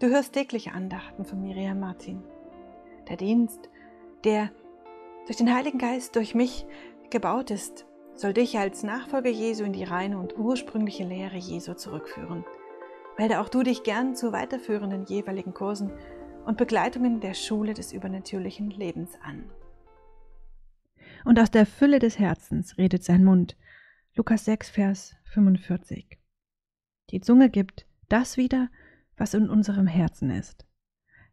Du hörst tägliche Andachten von Miriam Martin. Der Dienst, der durch den Heiligen Geist durch mich gebaut ist, soll dich als Nachfolger Jesu in die reine und ursprüngliche Lehre Jesu zurückführen. Melde auch du dich gern zu weiterführenden jeweiligen Kursen und Begleitungen der Schule des übernatürlichen Lebens an. Und aus der Fülle des Herzens redet sein Mund. Lukas 6, Vers 45. Die Zunge gibt das wieder, was in unserem Herzen ist.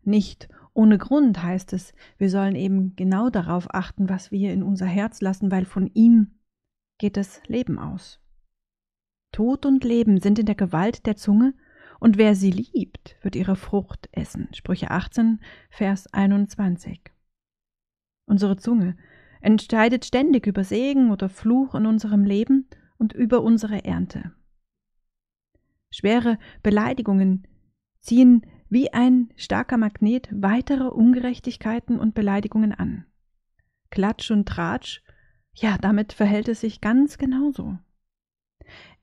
Nicht ohne Grund heißt es, wir sollen eben genau darauf achten, was wir in unser Herz lassen, weil von ihm geht das Leben aus. Tod und Leben sind in der Gewalt der Zunge, und wer sie liebt, wird ihre Frucht essen. Sprüche 18, Vers 21. Unsere Zunge entscheidet ständig über Segen oder Fluch in unserem Leben und über unsere Ernte. Schwere Beleidigungen, ziehen wie ein starker Magnet weitere Ungerechtigkeiten und Beleidigungen an. Klatsch und Tratsch, ja, damit verhält es sich ganz genauso.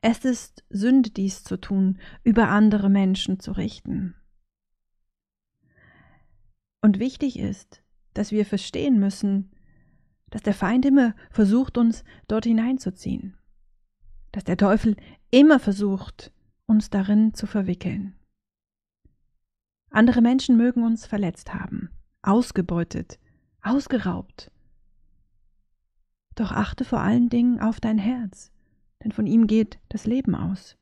Es ist Sünde, dies zu tun, über andere Menschen zu richten. Und wichtig ist, dass wir verstehen müssen, dass der Feind immer versucht, uns dort hineinzuziehen, dass der Teufel immer versucht, uns darin zu verwickeln. Andere Menschen mögen uns verletzt haben, ausgebeutet, ausgeraubt. Doch achte vor allen Dingen auf dein Herz, denn von ihm geht das Leben aus.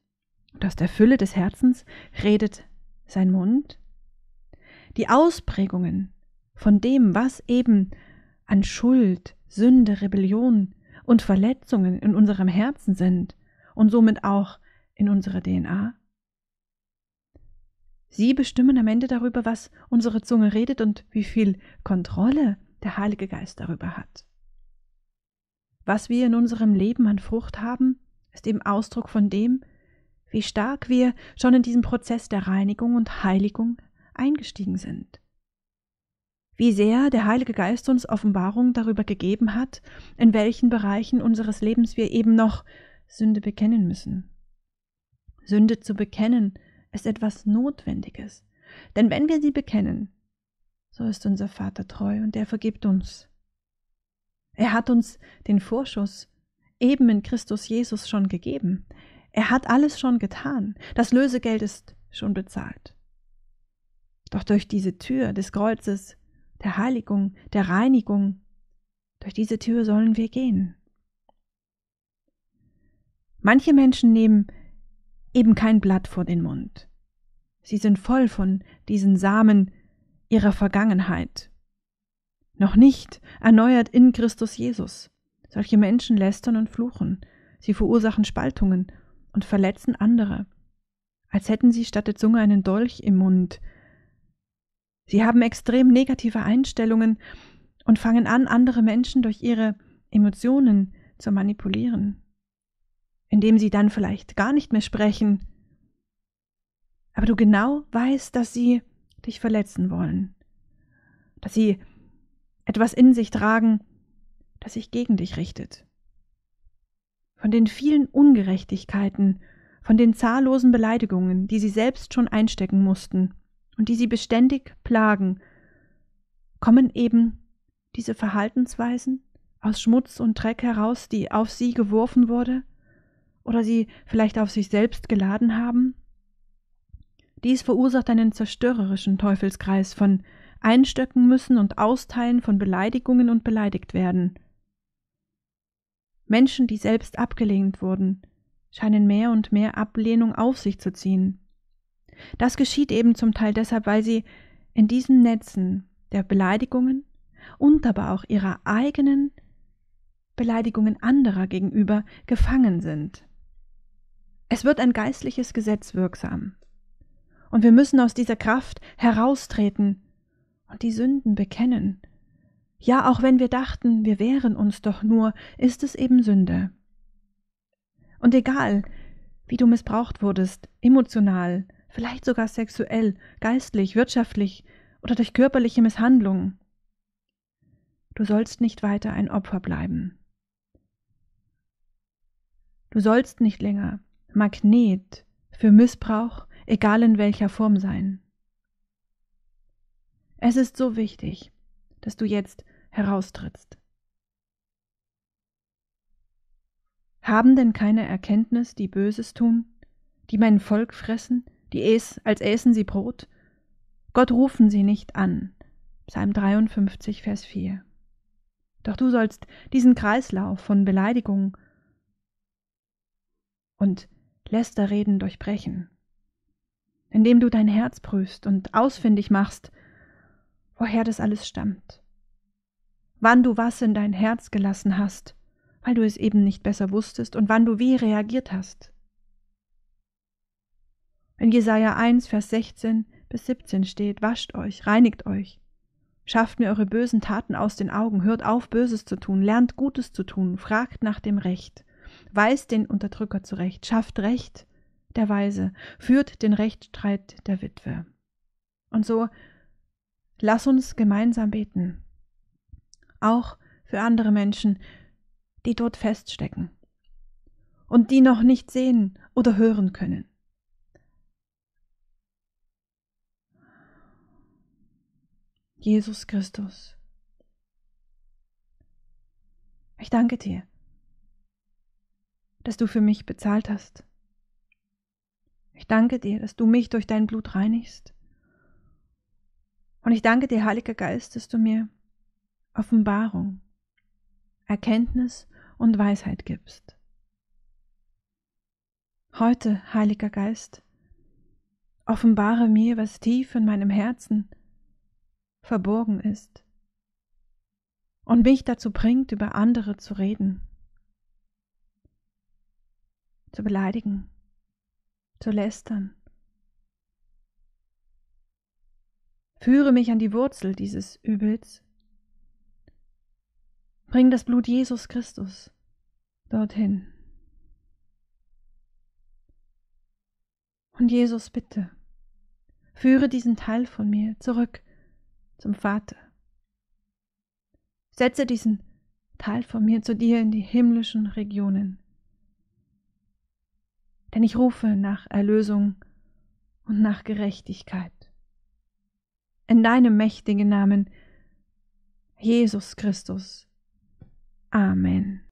Und aus der Fülle des Herzens redet sein Mund. Die Ausprägungen von dem, was eben an Schuld, Sünde, Rebellion und Verletzungen in unserem Herzen sind und somit auch in unserer DNA, Sie bestimmen am Ende darüber, was unsere Zunge redet und wie viel Kontrolle der Heilige Geist darüber hat. Was wir in unserem Leben an Frucht haben, ist eben Ausdruck von dem, wie stark wir schon in diesem Prozess der Reinigung und Heiligung eingestiegen sind. Wie sehr der Heilige Geist uns Offenbarung darüber gegeben hat, in welchen Bereichen unseres Lebens wir eben noch Sünde bekennen müssen. Sünde zu bekennen ist etwas Notwendiges. Denn wenn wir sie bekennen, so ist unser Vater treu und er vergibt uns. Er hat uns den Vorschuss eben in Christus Jesus schon gegeben. Er hat alles schon getan. Das Lösegeld ist schon bezahlt. Doch durch diese Tür des Kreuzes, der Heiligung, der Reinigung, durch diese Tür sollen wir gehen. Manche Menschen nehmen eben kein Blatt vor den Mund. Sie sind voll von diesen Samen ihrer Vergangenheit. Noch nicht erneuert in Christus Jesus. Solche Menschen lästern und fluchen. Sie verursachen Spaltungen und verletzen andere, als hätten sie statt der Zunge einen Dolch im Mund. Sie haben extrem negative Einstellungen und fangen an, andere Menschen durch ihre Emotionen zu manipulieren in dem sie dann vielleicht gar nicht mehr sprechen, aber du genau weißt, dass sie dich verletzen wollen, dass sie etwas in sich tragen, das sich gegen dich richtet. Von den vielen Ungerechtigkeiten, von den zahllosen Beleidigungen, die sie selbst schon einstecken mussten und die sie beständig plagen, kommen eben diese Verhaltensweisen aus Schmutz und Dreck heraus, die auf sie geworfen wurde? oder sie vielleicht auf sich selbst geladen haben? Dies verursacht einen zerstörerischen Teufelskreis von Einstöcken müssen und Austeilen von Beleidigungen und beleidigt werden. Menschen, die selbst abgelehnt wurden, scheinen mehr und mehr Ablehnung auf sich zu ziehen. Das geschieht eben zum Teil deshalb, weil sie in diesen Netzen der Beleidigungen und aber auch ihrer eigenen Beleidigungen anderer gegenüber gefangen sind. Es wird ein geistliches Gesetz wirksam. Und wir müssen aus dieser Kraft heraustreten und die Sünden bekennen. Ja, auch wenn wir dachten, wir wären uns doch nur, ist es eben Sünde. Und egal, wie du missbraucht wurdest, emotional, vielleicht sogar sexuell, geistlich, wirtschaftlich oder durch körperliche Misshandlung, du sollst nicht weiter ein Opfer bleiben. Du sollst nicht länger Magnet für Missbrauch, egal in welcher Form sein. Es ist so wichtig, dass du jetzt heraustrittst. Haben denn keine Erkenntnis, die Böses tun, die mein Volk fressen, die es, als äßen sie Brot? Gott rufen sie nicht an. Psalm 53, Vers 4. Doch du sollst diesen Kreislauf von Beleidigung und Lästerreden durchbrechen, indem du dein Herz prüfst und ausfindig machst, woher das alles stammt, wann du was in dein Herz gelassen hast, weil du es eben nicht besser wusstest und wann du wie reagiert hast. In Jesaja 1, Vers 16 bis 17 steht: Wascht euch, reinigt euch, schafft mir eure bösen Taten aus den Augen, hört auf, Böses zu tun, lernt Gutes zu tun, fragt nach dem Recht, weist den Unterdrücker zurecht, schafft Recht der Weise, führt den Rechtsstreit der Witwe. Und so lass uns gemeinsam beten, auch für andere Menschen, die dort feststecken und die noch nicht sehen oder hören können. Jesus Christus. Ich danke dir dass du für mich bezahlt hast. Ich danke dir, dass du mich durch dein Blut reinigst. Und ich danke dir, Heiliger Geist, dass du mir Offenbarung, Erkenntnis und Weisheit gibst. Heute, Heiliger Geist, offenbare mir, was tief in meinem Herzen verborgen ist und mich dazu bringt, über andere zu reden zu beleidigen, zu lästern. Führe mich an die Wurzel dieses Übels. Bring das Blut Jesus Christus dorthin. Und Jesus, bitte, führe diesen Teil von mir zurück zum Vater. Setze diesen Teil von mir zu dir in die himmlischen Regionen denn ich rufe nach Erlösung und nach Gerechtigkeit. In deinem mächtigen Namen, Jesus Christus. Amen.